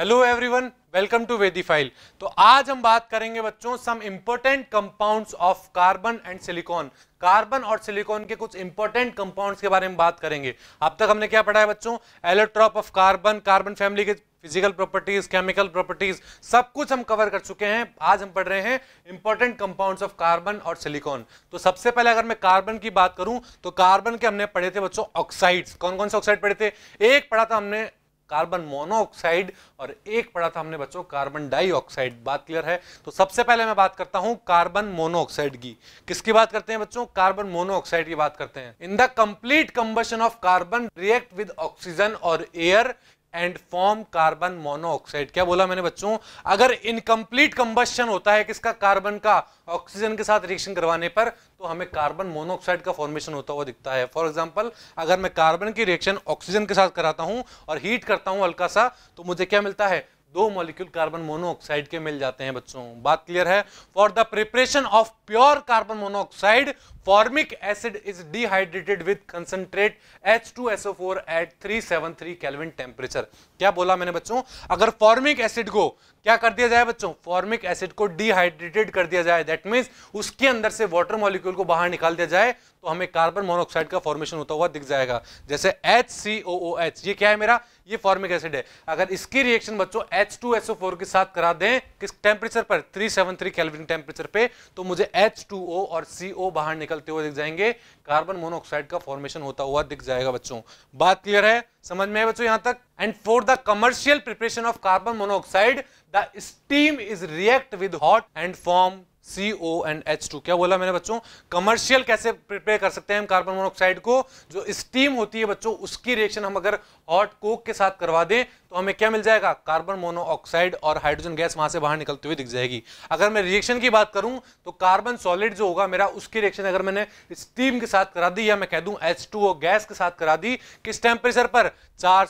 Hello everyone welcome to वेदी file तो आज हम बात करेंगे बच्चों some important compounds of carbon and silicon carbon और सिलिकॉन के कुछ इंपॉर्टेंट कंपाउंड्स के बारे में बात करेंगे अब तक हमने क्या पढ़ा है बच्चों allotrope of carbon carbon family के फिजिकल प्रॉपर्टीज केमिकल प्रॉपर्टीज सब कुछ हम कवर कर चुके हैं आज हम पढ़ रहे हैं इंपॉर्टेंट कंपाउंड्स ऑफ कार्बन और सिलिकॉन तो सबसे पहले अगर मैं कार्बन की बात करूं तो कार्बन के हमने पढ़े थे बच्चों ऑक्साइड्स कौन कौन से ऑक्साइड पढ़े थे एक पढ़ा था हमने कार्बन मोनोऑक्साइड और एक पढ़ा था हमने बच्चों कार्बन डाइऑक्साइड बात क्लियर है तो सबसे पहले मैं बात करता हूं कार्बन मोनोऑक्साइड की किसकी बात करते हैं बच्चों कार्बन मोनोऑक्साइड की बात करते हैं in the complete combustion of carbon react with oxygen और air and form carbon monoxide क्या बोला मैंने बच्चों अगर इनकम्प्लीट कंबस्टन होता है किसका कार्बन का ऑक्सीजन के साथ रिएक्शन करवाने पर तो हमें कार्बन मोनोऑक्साइड का फॉर्मेशन होता हुआ दिखता है फॉर एग्जाम्पल अगर मैं कार्बन की रिएक्शन ऑक्सीजन के साथ कराता हूं और हीट करता हूं हल्का सा तो मुझे क्या मिलता है दो मॉलिक्यूल कार्बन मोनोऑक्साइड के मिल जाते हैं बच्चों बात क्लियर है for the preparation of pure carbon monoxide formic acid is dehydrated with concentrate H2SO4 at 373 Kelvin temperature क्या बोला मैंने बच्चों अगर फॉर्मिक एसिड को क्या कर दिया जाए बच्चों फॉर्मिक एसिड को डिहाइड्रेटेड कर दिया जाए दैट मीन्स उसके अंदर से वाटर मॉलिक्यूल को बाहर निकाल दिया जाए तो हमें कार्बन मोनोऑक्साइड का फॉर्मेशन होता हुआ दिख जाएगा जैसे एच सी ओ ओ एच ये क्या है मेरा ये फॉर्मिक एसिड है अगर इसकी रिएक्शन बच्चों एच टू एसओ फोर के साथ करा दें किस टेम्परेचर पर three seven three kelvin temperature पे तो मुझे एच टू ओ और सी ओ बाहर निकल चलते हुए दिख जाएंगे कार्बन मोनोऑक्साइड का फॉर्मेशन होता हुआ दिख जाएगा बच्चों बात क्लियर है समझ में है बच्चों यहां तक and for the commercial preparation of carbon monoxide the steam is react with hot and form C O and H two क्या बोला मैंने बच्चों कमर्शियल कैसे प्रिपेयर कर सकते हैं हम कार्बन मोनोऑक्साइड को जो स्टीम होती है बच्चों उसकी रिएक्शन हम अगर हॉट कोक के साथ करवा दें तो हमें क्या मिल जाएगा कार्बन मोनोऑक्साइड और हाइड्रोजन गैस वहां से बाहर निकलती हुई दिख जाएगी अगर मैं रिएक्शन की बात करूं तो कार्बन सॉलिड जो होगा मेरा उसकी रिएक्शन अगर मैंने स्टीम के साथ करा दी या मैं कह दूं एच और गैस के साथ करा दी किस टेम्परेचर पर चार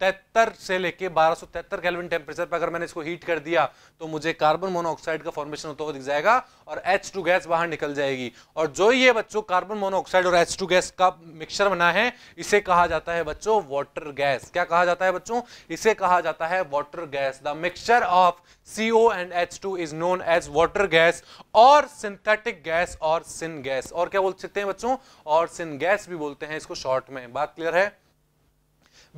तेहत्तर से लेके 1273 कैलविन टेम्परेचर पर अगर मैंने इसको हीट कर दिया तो मुझे कार्बन मोनोऑक्साइड का फॉर्मेशन होता हुआ दिख जाएगा और H2 गैस बाहर निकल जाएगी और जो ये बच्चों कार्बन मोनोऑक्साइड और H2 गैस का मिक्सचर बना है इसे कहा जाता है बच्चों वाटर गैस क्या कहा जाता है बच्चों इसे कहा जाता है water gas the mixture of C and H is known as water gas और सिंथेटिक गैस और सिन गैस और क्या बोल सकते हैं बच्चों और सिन गैस भी बोलते हैं इसको शॉर्ट में बात क्लियर है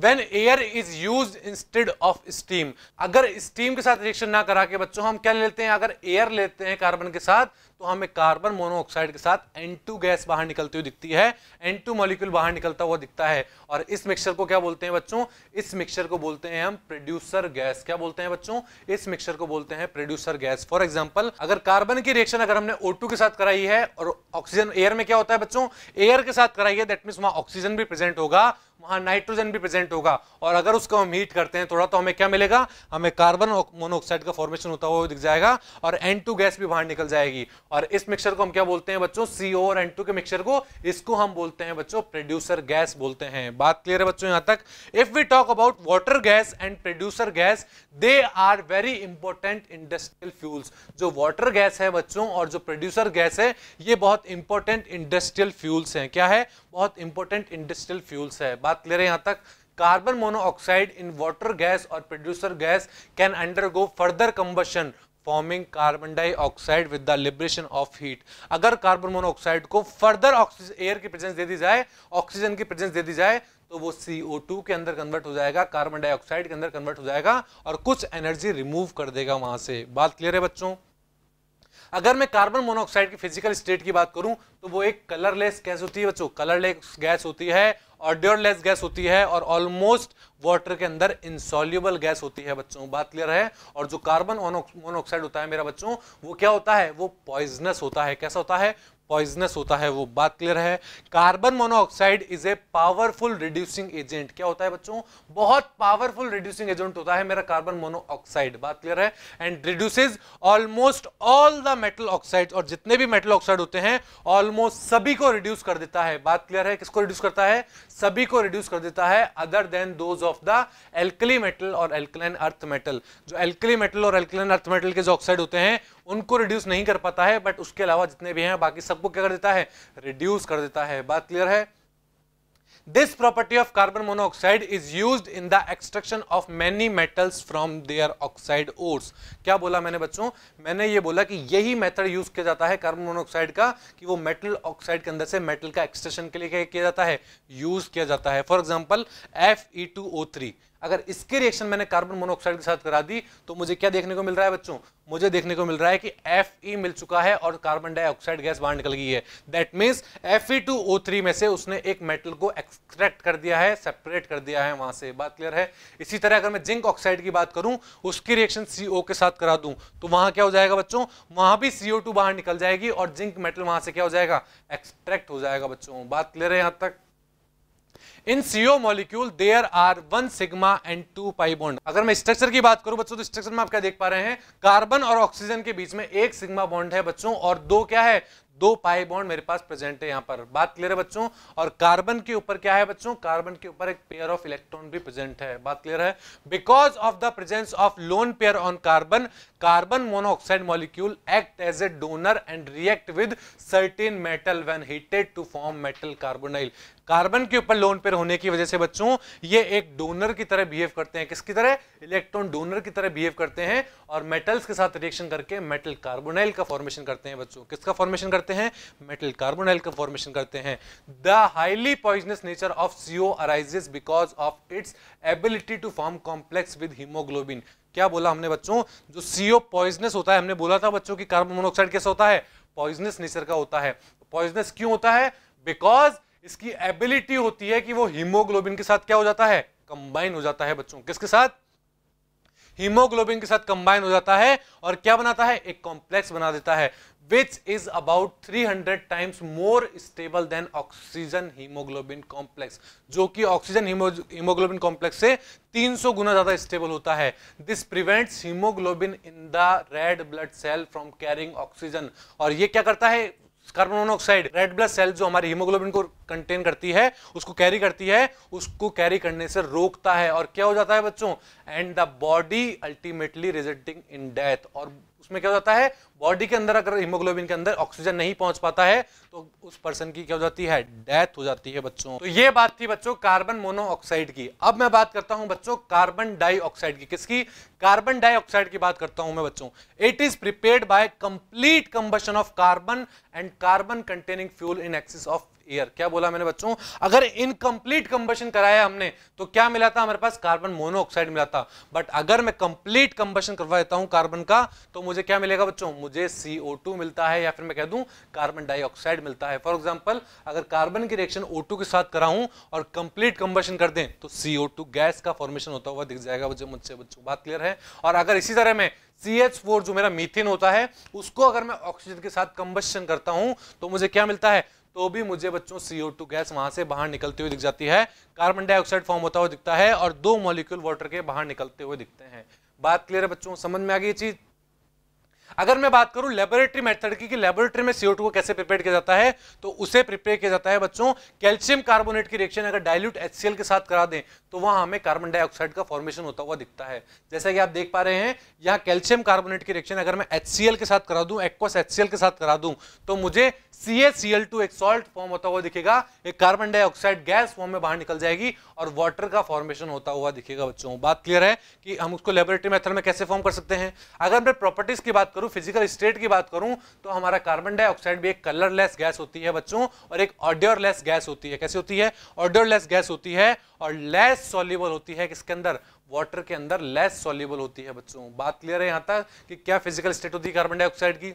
when air is use instead of steam अगर स्टीम के साथ रिएक्शन ना करा के बच्चों हम क्या लेते हैं अगर एयर लेते हैं कार्बन के साथ तो हमें कार्बन मोनोऑक्साइड के साथ N2 गैस बाहर निकलती हुई दिखती है N2 मॉलिक्यूल बाहर निकलता हुआ दिखता है और इस मिक्सचर को क्या बोलते हैं बच्चों इस मिक्सचर को बोलते हैं हम प्रोड्यूसर गैस क्या बोलते हैं बच्चों इस मिक्सचर को बोलते हैं प्रोड्यूसर गैस फॉर एग्जाम्पल अगर कार्बन की रिएक्शन अगर हमने ओ के साथ कराई है और ऑक्सीजन एयर में क्या होता है बच्चों एयर के साथ कराई है दैट मीन्स वहां ऑक्सीजन भी प्रेजेंट होगा वहां नाइट्रोजन भी प्रेजेंट होगा और अगर उसको हम हीट करते हैं थोड़ा तो हमें क्या मिलेगा हमें कार्बन मोनोऑक्साइड का फॉर्मेशन होता हुआ दिख जाएगा और एन गैस भी बाहर निकल जाएगी और इस मिक्सर को हम क्या बोलते हैं बच्चों सी और एन के मिक्सर को इसको हम बोलते हैं बच्चों प्रोड्यूसर गैस बोलते हैं बात क्लियर है बच्चों यहां तक if we talk about water gas and producer gas they are very important industrial fuels जो वाटर गैस है बच्चों और जो प्रोड्यूसर गैस है ये बहुत इंपॉर्टेंट इंडस्ट्रियल फ्यूल्स हैं क्या है बहुत इंपॉर्टेंट इंडस्ट्रियल फ्यूल्स है बात बात क्लियर है यहां तक carbon monoxide in water gas or producer gas can undergo further combustion forming carbon dioxide with the liberation of heat अगर कार्बन मोनोऑक्साइड को फर्दर ऑक्सीजन एयर की प्रेजेंस दे दी जाए ऑक्सीजन की प्रेजेंस दे दी जाए तो वो CO2 के अंदर कन्वर्ट हो जाएगा कार्बन डाइऑक्साइड के अंदर कन्वर्ट हो जाएगा और कुछ एनर्जी रिमूव कर देगा वहां से बात क्लियर है बच्चों अगर मैं कार्बन मोनोऑक्साइड की फिजिकल स्टेट की बात करूं तो वो एक कलरलेस गैस होती है बच्चों कलरलेस गैस होती है और गैस होती है और ऑलमोस्ट वाटर के अंदर इंसॉल्यूबल गैस होती है बच्चों बात क्लियर है और जो कार्बन मोनोऑक्साइड होता है मेरा बच्चों वो क्या होता है वो पॉइजनस होता है कैसा होता है पॉइजनस होता है वो बात क्लियर है carbon monoxide is a powerful reducing agent क्या होता है बच्चों बहुत पावरफुल रिड्यूसिंग एजेंट होता है मेरा कार्बन मोनोऑक्साइड बात क्लियर है and reduces almost all the metal oxide और जितने भी मेटल ऑक्साइड होते हैं ऑलमोस्ट सभी को रिड्यूस कर देता है बात क्लियर है किसको रिड्यूस करता है सभी को रिड्यूस कर देता है other than those of the alkali metal और एल्कलाइन अर्थ मेटल जो एल्कली मेटल और एल्कलाइन अर्थ मेटल के जो ऑक्साइड होते हैं उनको रिड्यूस नहीं कर पाता है बट उसके अलावा जितने भी हैं बाकी सबको क्या कर देता है रिड्यूस कर देता है बात क्लियर है this property of carbon monoxide is use in the extraction of many metals from their oxide ores क्या बोला मैंने बच्चों मैंने ये बोला कि यही मेथड यूज किया जाता है कार्बन मोनोऑक्साइड का कि वो मेटल ऑक्साइड के अंदर से मेटल का एक्सट्रक्शन के लिए क्या किया जाता है यूज किया जाता है for example F E two O three अगर इसके रिएक्शन मैंने कार्बन मोनोऑक्साइड के साथ करा दी तो मुझे क्या देखने को मिल रहा है बच्चों मुझे देखने को मिल रहा है कि एफ ई मिल चुका है और कार्बन डाइऑक्साइड गैस बाहर निकल गई है that means F E two O three में से उसने एक मेटल को एक्सट्रैक्ट कर दिया है सेपरेट कर दिया है वहां से बात क्लियर है इसी तरह अगर मैं जिंक ऑक्साइड की बात करूं उसकी रिएक्शन सी ओ के साथ करा दूं तो वहां क्या हो जाएगा बच्चों वहां भी सी ओ टू बाहर निकल जाएगी और जिंक मेटल वहां से क्या हो जाएगा एक्सट्रैक्ट हो जाएगा बच्चों बात क्लियर है यहां तक in CO molecule there are one sigma and two pi bond अगर मैं स्ट्रक्चर की बात करूं बच्चों तो स्ट्रक्चर में आप क्या देख पा रहे हैं कार्बन और ऑक्सीजन के बीच में एक सिग्मा बॉन्ड है बच्चों और दो क्या है दो पाई बॉन्ड मेरे पास प्रेजेंट है यहां पर बात क्लियर है बच्चों और कार्बन के ऊपर क्या है बच्चों कार्बन के ऊपर एक पेयर ऑफ इलेक्ट्रॉन भी प्रेजेंट है बात क्लियर है because of the presence of lone pair on carbon carbon monoxide molecule act as a donor and react with certain metal when heated to form metal carbonyl carbon के ऊपर lone pair होने की वजह से बच्चों ये एक डोनर की तरह बिहेव करते हैं किसकी तरह इलेक्ट्रॉन डोनर की तरह बिहेव करते हैं और मेटल्स के साथ रिएक्शन करके मेटल कार्बोनाइल का फॉर्मेशन करते हैं बच्चों किसका फॉर्मेशन करते करते हैं मेटल कार्बोनाइल का फॉर्मेशन करते हैं the highly poisonous nature of CO arises because of its ability to form complex with haemoglobin क्या बोला हमने बच्चों जो सीओ पॉइजनस होता है हमने बोला था बच्चों की कार्बन मोनोऑक्साइड कैसा होता है पॉइजनस नेचर का होता है पॉइजनस क्यों होता है बिकॉज इसकी एबिलिटी होती है कि वो हीमोग्लोबिन के साथ क्या हो जाता है कंबाइन हो जाता है बच्चों किसके साथ हीमोग्लोबिन के साथ कंबाइन हो जाता है और क्या बनाता है एक कॉम्प्लेक्स बना देता है which is about 300 times more stable than oxygen haemoglobin complex जो कि ऑक्सीजन हीमोग्लोबिन कॉम्प्लेक्स से 300 गुना ज्यादा स्टेबल होता है this prevents haemoglobin in the red blood cell from carrying oxygen और ये क्या करता है carbon monoxide red blood cell जो हमारे हीमोग्लोबिन को कंटेन करती है उसको कैरी करती है उसको कैरी करने से रोकता है और क्या हो जाता है बच्चों and the body ultimately resulting in death और उसमें क्या हो जाता है बॉडी के अंदर अगर हीमोग्लोबिन के अंदर ऑक्सीजन नहीं पहुंच पाता है तो उस पर्सन की क्या हो जाती है डेथ हो जाती है बच्चों तो ये बात थी बच्चों कार्बन मोनोऑक्साइड की अब मैं बात करता हूं बच्चों कार्बन डाइऑक्साइड की किसकी कार्बन डाइऑक्साइड की बात करता हूं मैं बच्चों it is prepared by complete combustion of carbon and carbon containing fuel in excess of air क्या बोला मैंने बच्चों अगर इनकम्प्लीट कंबशन कराया हमने तो क्या मिला था हमारे पास कार्बन मोनोऑक्साइड मिला था बट अगर मैं कंप्लीट कंबशन करवा देता हूं कार्बन का तो मुझे क्या मिलेगा बच्चों मुझे CO2 मिलता है या फिर मैं कह दूं कार्बन डाइऑक्साइड मिलता है फॉर एग्जाम्पल अगर कार्बन की रिएक्शन O2 के साथ कराऊं और कंप्लीट कंबशन कर दें तो CO2 गैस का फॉर्मेशन होता हुआ दिख जाएगा मुझे मुझसे बच्चों बात क्लियर है और अगर इसी तरह में CH4 जो मेरा मीथेन होता है उसको अगर मैं ऑक्सीजन के साथ कंबशन करता हूं तो मुझे क्या मिलता है तो भी मुझे बच्चों सीओ टू गैस वहां से बाहर निकलती हुई दिख जाती है कार्बन डाइऑक्साइड फॉर्म होता हुआ दिखता है और दो मॉलिक्यूल वाटर के बाहर निकलते हुए दिखते हैं बात क्लियर है बच्चों समझ में आ गई चीज़ अगर मैं बात करूं लेबोरेटरी मेथड की कि लेबोरेटरी में सीओ को कैसे प्रिपेयर किया जाता है तो उसे प्रिपेयर किया जाता है बच्चों कैल्शियम कार्बोनेट की रिएक्शन अगर डाइल्यूट एचसीएल के साथ करा दें तो वहां हमें कार्बन डाइऑक्साइड का फॉर्मेशन होता हुआ दिखता है जैसा कि आप देख पा रहे हैं यहाँ कैल्शियम कार्बोनेट की रिएक्शन अगर मैं एचसीएल के साथ करा दूं एक्वस एचसीएल के साथ करा दूं तो मुझे C H C L two एक सॉल्ट फॉर्म होता हुआ दिखेगा एक कार्बन डाइऑक्साइड गैस फॉर्म में बाहर निकल जाएगी और वाटर का फॉर्मेशन होता हुआ दिखेगा बच्चों बात क्लियर है कि हम उसको लेबोरेटरी मेथड में कैसे फॉर्म कर सकते हैं अगर मैं प्रॉपर्टीज की बात करूं फिजिकल स्टेट की बात करूं तो हमारा कार्बन डाइऑक्साइड भी एक कलरलेस गैस होती है बच्चों और एक ऑडियोरलेस गैस होती है कैसी होती है ऑडियोरलेस गैस होती है और लेस सॉल्यूबल होती है किसके अंदर वाटर के अंदर लेस सॉल्यूबल होती है बच्चों बात क्लियर है यहां तक कि क्या फिजिकल स्टेट होती है कार्बन डाइऑक्साइड की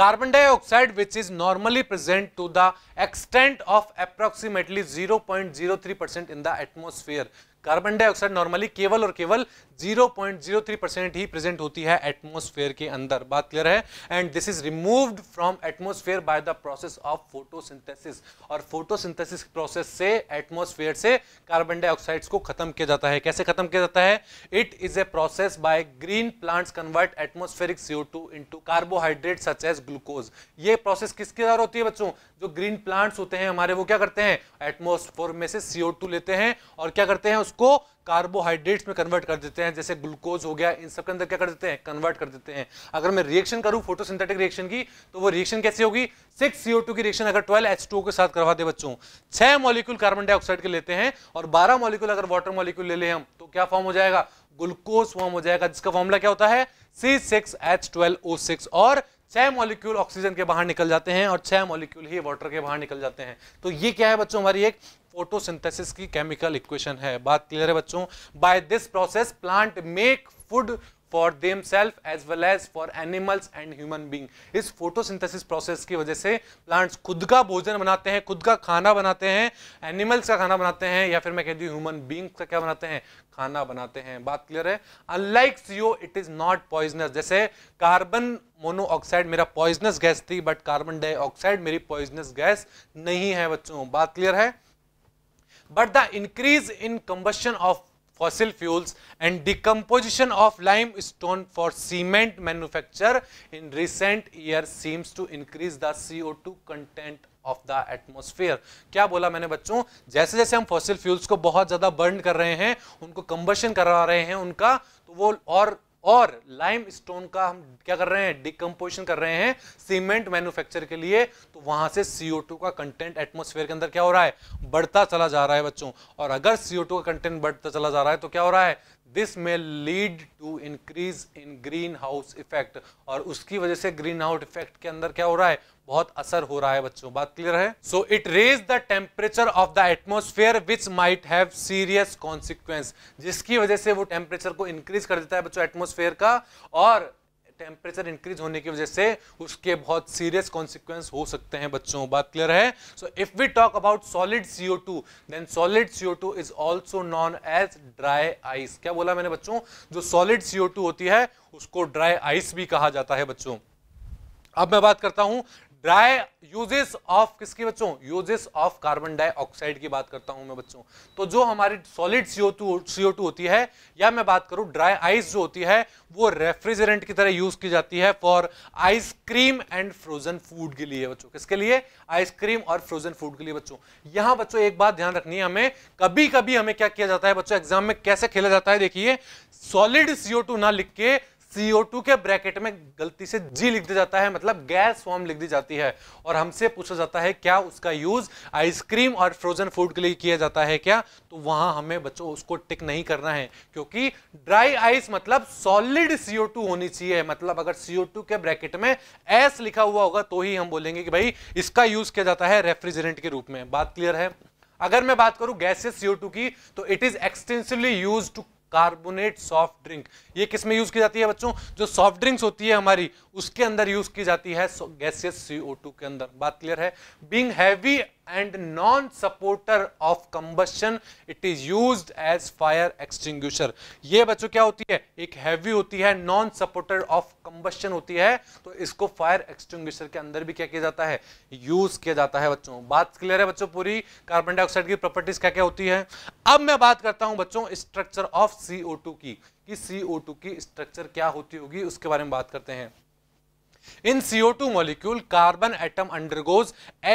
carbon dioxide which is normally present to the extent of the zero point zero three percent in the atmosphere carbon dioxide normally केवल और केवल 0.03 परसेंट ही प्रेजेंट होती है एटमॉस्फेयर के अंदर बात क्लियर है and this is removed from atmosphere by the process of photosynthesis और फोटोसिंथेसिस प्रोसेस से एटमॉस्फेयर से कार्बन डाइऑक्साइड्स को खत्म किया जाता है कैसे खत्म किया जाता है it is a process by green plants convert atmospheric CO two carbohydrate such as glucose ये प्रोसेस किसके द्वारा होती है बच्चों जो ग्रीन प्लांट्स होते हैं हमारे वो क्या करते हैं एटमोस्फोर में से सीओ लेते हैं और क्या करते हैं उसको कार्बोहाइड्रेट्स में कन्वर्ट कर देते हैं जैसे ग्लूकोज हो गया इन सब के अंदर क्या कर देते हैं कन्वर्ट कर देते हैं अगर मैं रिएक्शन करूं फोटोसिंथेटिक रिएक्शन की तो वो रिएक्शन कैसे होगी सिक्स सीओ की रिएक्शन अगर ट्वेल्व एच के साथ करवा दे बच्चों छह मॉलिक्यूल कार्बन डाइऑक्साइड के लेते हैं और बारह मॉलिक्यूल अगर वाटर मॉलिक्यूल ले लें हम तो क्या फॉर्म हो जाएगा ग्लूकोज फॉर्म हो जाएगा जिसका फॉर्मूला क्या होता है सी और छह मॉलिक्यूल ऑक्सीजन के बाहर निकल जाते हैं और छह मॉलिक्यूल ही वाटर के बाहर निकल जाते हैं तो ये क्या है बच्चों हमारी एक फोटोसिंथेसिस की केमिकल इक्वेशन है बात क्लियर है बच्चों by this process plant make food for them self as well as for animals and human being इस फोटोसिंथेसिस प्रोसेस की वजह से प्लांट्स खुद का भोजन बनाते हैं खुद का खाना बनाते हैं एनिमल्स का खाना बनाते हैं या फिर मैं कह दी ह्यूमन बींग का क्या बनाते हैं खाना बनाते हैं बात क्लियर है unlike CO it is not poisonous जैसे कार्बन मोनोऑक्साइड मेरा पॉइजनस गैस थी बट कार्बन डाइऑक्साइड मेरी पॉइजनस गैस नहीं है बच्चों बात क्लियर है but the increase in combustion of fossil fuels and decomposition of limestone for cement manufacture in recent years seems to increase the CO2 content of the atmosphere क्या बोला मैंने बच्चों जैसे जैसे हम फॉसिल फ्यूल्स को बहुत ज़्यादा बर्न कर रहे हैं उनको कंबशन करवा रहे हैं उनका तो वो और और लाइम स्टोन का हम क्या कर रहे हैं डिकम्पोजिशन कर रहे हैं सीमेंट मैन्युफैक्चर के लिए तो वहां से CO2 का कंटेंट एटमोसफेयर के अंदर क्या हो रहा है बढ़ता चला जा रहा है बच्चों और अगर CO2 का कंटेंट बढ़ता चला जा रहा है तो क्या हो रहा है this may lead to increase in greenhouse effect और उसकी वजह से ग्रीन हाउस इफेक्ट के अंदर क्या हो रहा है बहुत असर हो रहा है बच्चों बात क्लियर है so it raise the temperature of the atmosphere which might have serious consequence जिसकी वजह से वो टेम्परेचर को इंक्रीज कर देता है बच्चों एटमोस्फेयर का और टेम्परेचर इंक्रीज होने की वजह से उसके बहुत सीरियस कॉन्सिक्वेंस हो सकते हैं बच्चों बात क्लियर है so if we talk about solid CO two then solid CO two is also known as dry ice क्या बोला मैंने बच्चों जो सॉलिड सीओ टू होती है उसको ड्राई आइस भी कहा जाता है बच्चों अब मैं बात करता हूं ड्राई यूजेस ऑफ किसकी बच्चों यूजेस ऑफ कार्बन डाइऑक्साइड की बात करता हूं मैं बच्चों तो जो हमारी solid CO two CO two होती है या मैं बात करूं ड्राई आइस जो होती है वो रेफ्रिजरेंट की तरह यूज की जाती है for ice cream and frozen food के लिए बच्चों किसके लिए आइसक्रीम और फ्रोजन फूड के लिए बच्चों यहां बच्चों एक बात ध्यान रखनी है हमें कभी कभी हमें क्या किया जाता है बच्चों एग्जाम में कैसे खेला जाता है देखिए सॉलिड सीओ ना लिख के CO2 के ब्रैकेट में गलती से जी लिख दिया जाता है मतलब गैस फॉर्म लिख दी जाती है और हमसे पूछा जाता है क्या उसका यूज आइसक्रीम और फ्रोजन फूड के लिए किया जाता है क्या तो वहां हमें बच्चों उसको टिक नहीं करना है क्योंकि ड्राई आइस मतलब सॉलिड CO2 होनी चाहिए मतलब अगर CO2 के ब्रैकेट में एस लिखा हुआ होगा तो ही हम बोलेंगे कि भाई इसका यूज किया जाता है रेफ्रिजरेंट के रूप में बात क्लियर है अगर मैं बात करूं गैसेस CO2 की तो it is extensively use to carbonate soft drink ये किस में यूज की जाती है बच्चों जो सॉफ्ट ड्रिंक्स होती है हमारी उसके अंदर यूज की जाती है गैसियस सीओ टू के अंदर बात क्लियर है being heavy and non-supporter of combustion. It is used as fire extinguisher. ये बच्चों क्या होती है एक हैवी होती है नॉन सपोर्टर ऑफ कंबस्शन होती है तो इसको फायर एक्सटिंग्विशर के अंदर भी क्या किया जाता है यूज किया जाता है बच्चों बात क्लियर है बच्चों पूरी कार्बन डाइऑक्साइड की प्रॉपर्टीज क्या क्या होती है अब मैं बात करता हूं बच्चों स्ट्रक्चर ऑफ सीओ की कि सीओ की स्ट्रक्चर क्या होती होगी उसके बारे में बात करते हैं in CO2 two molecule carbon atom undergoes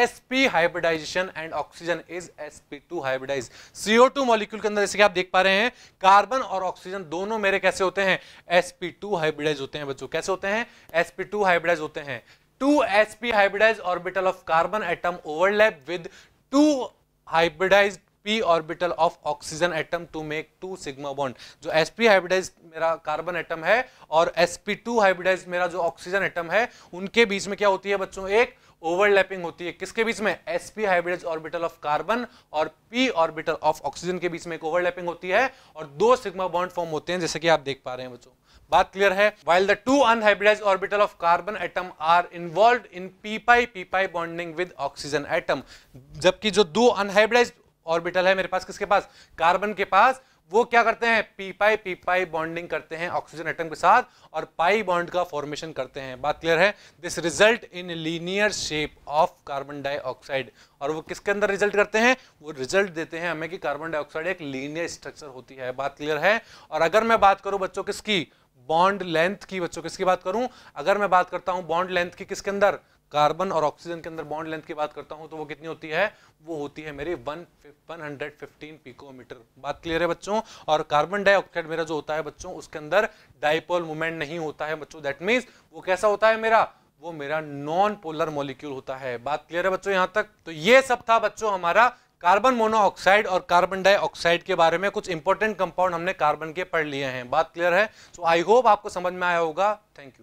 sp hybridisation and oxygen is sp2 P two hybridise CO two molecule के अंदर जैसे कि आप देख पा रहे हैं कार्बन और ऑक्सीजन दोनों मेरे कैसे होते हैं sp2 पी टू हाइब्रिडाइज होते हैं बच्चों कैसे होते हैं sp2 पी टू हाइब्रिडाइज होते हैं two sp p hybridise orbital of carbon atom overlap with two hybridise p orbital of oxygen atom to make two sigma bond जो sp हाइब्रिडाइज मेरा कार्बन एटम है और sp2 हाइब्रिडाइज मेरा जो oxygen atom है उनके बीच में क्या होती है बच्चों एक ओवरलैपिंग होती है किसके बीच में sp hybridise orbital of carbon और p ऑर्बिटल ऑफ ऑक्सीजन के बीच में एक ओवरलैपिंग होती है और दो सिग्मा बॉन्ड फॉर्म होते हैं जैसे कि आप देख पा रहे हैं बच्चों बात क्लियर है while the two unhybridise orbital of carbon atom are involve in p pi p pi bonding with oxygen atom जबकि जो दो अनहाइब्रिडाइज ऑर्बिटल है मेरे पास किसके पास कार्बन के पास वो क्या करते हैं p pi p pi bonding करते हैं ऑक्सीजन एटम के साथ और पाई बॉन्ड का फॉर्मेशन करते हैं बात क्लियर है this result in linear shape of carbon dioxide और वो किसके अंदर रिजल्ट करते हैं वो रिजल्ट देते हैं हमें कि कार्बन डाइऑक्साइड एक लीनियर स्ट्रक्चर होती है बात क्लियर है और अगर मैं बात करूँ बच्चों किसकी बॉन्ड लेंथ की बच्चों किसकी बात करूं अगर मैं बात करता हूं बॉन्ड लेंथ की किसके अंदर कार्बन और ऑक्सीजन के अंदर बॉन्ड लेंथ की बात करता हूं तो वो कितनी होती है वो होती है मेरी one one hundred fifteen picometre बात क्लियर है बच्चों और कार्बन डाइऑक्साइड मेरा जो होता है बच्चों उसके अंदर डाइपोल मूवमेंट नहीं होता है बच्चों दैट मीन्स वो कैसा होता है मेरा वो मेरा नॉन पोलर मोलिक्यूल होता है बात क्लियर है बच्चों यहां तक तो ये सब था बच्चों हमारा कार्बन मोनोऑक्साइड और कार्बन डाइऑक्साइड के बारे में कुछ इंपॉर्टेंट कंपाउंड हमने कार्बन के पढ़ लिए हैं बात क्लियर है सो आई होप आपको समझ में आया होगा थैंक यू